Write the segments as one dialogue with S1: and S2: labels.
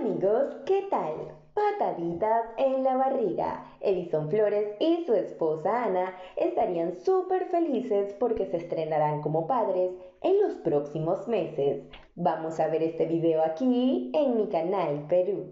S1: amigos, ¿qué tal? Pataditas en la barriga. Edison Flores y su esposa Ana estarían súper felices porque se estrenarán como padres en los próximos meses. Vamos a ver este video aquí en mi canal Perú.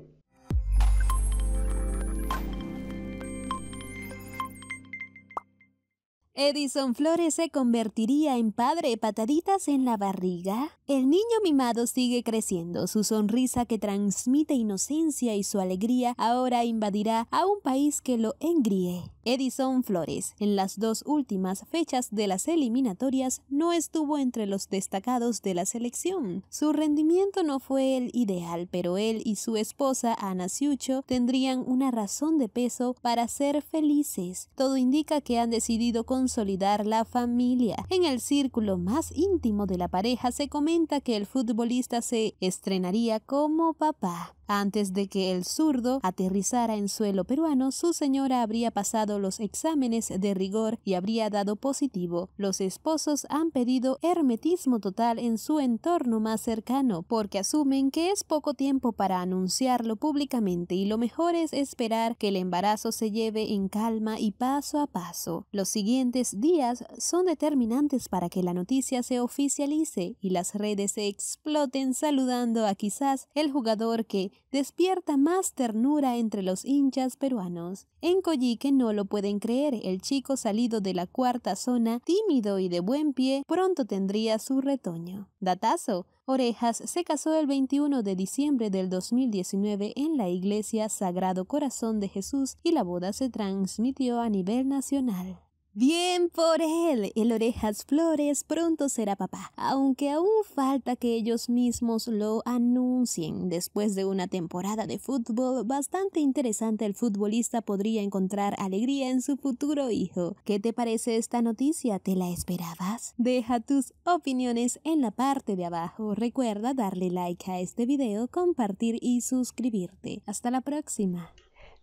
S2: Edison Flores se convertiría en padre pataditas en la barriga. El niño mimado sigue creciendo, su sonrisa que transmite inocencia y su alegría ahora invadirá a un país que lo engríe. Edison Flores. En las dos últimas fechas de las eliminatorias no estuvo entre los destacados de la selección. Su rendimiento no fue el ideal, pero él y su esposa Ana Siucho tendrían una razón de peso para ser felices. Todo indica que han decidido consolidar la familia. En el círculo más íntimo de la pareja se comenta que el futbolista se estrenaría como papá. Antes de que el zurdo aterrizara en suelo peruano, su señora habría pasado los exámenes de rigor y habría dado positivo. Los esposos han pedido hermetismo total en su entorno más cercano porque asumen que es poco tiempo para anunciarlo públicamente y lo mejor es esperar que el embarazo se lleve en calma y paso a paso. Los siguientes días son determinantes para que la noticia se oficialice y las redes se exploten saludando a quizás el jugador que despierta más ternura entre los hinchas peruanos. En que no lo pueden creer, el chico salido de la cuarta zona, tímido y de buen pie, pronto tendría su retoño. Datazo. Orejas se casó el 21 de diciembre del 2019 en la iglesia Sagrado Corazón de Jesús y la boda se transmitió a nivel nacional. Bien por él, el orejas flores pronto será papá, aunque aún falta que ellos mismos lo anuncien. Después de una temporada de fútbol bastante interesante, el futbolista podría encontrar alegría en su futuro hijo. ¿Qué te parece esta noticia? ¿Te la esperabas? Deja tus opiniones en la parte de abajo. Recuerda darle like a este video, compartir y suscribirte. Hasta la próxima.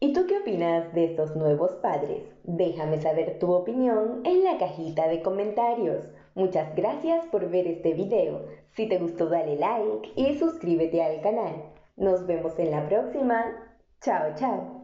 S1: ¿Y tú qué opinas de estos nuevos padres? Déjame saber tu opinión en la cajita de comentarios. Muchas gracias por ver este video. Si te gustó dale like y suscríbete al canal. Nos vemos en la próxima. Chao, chao.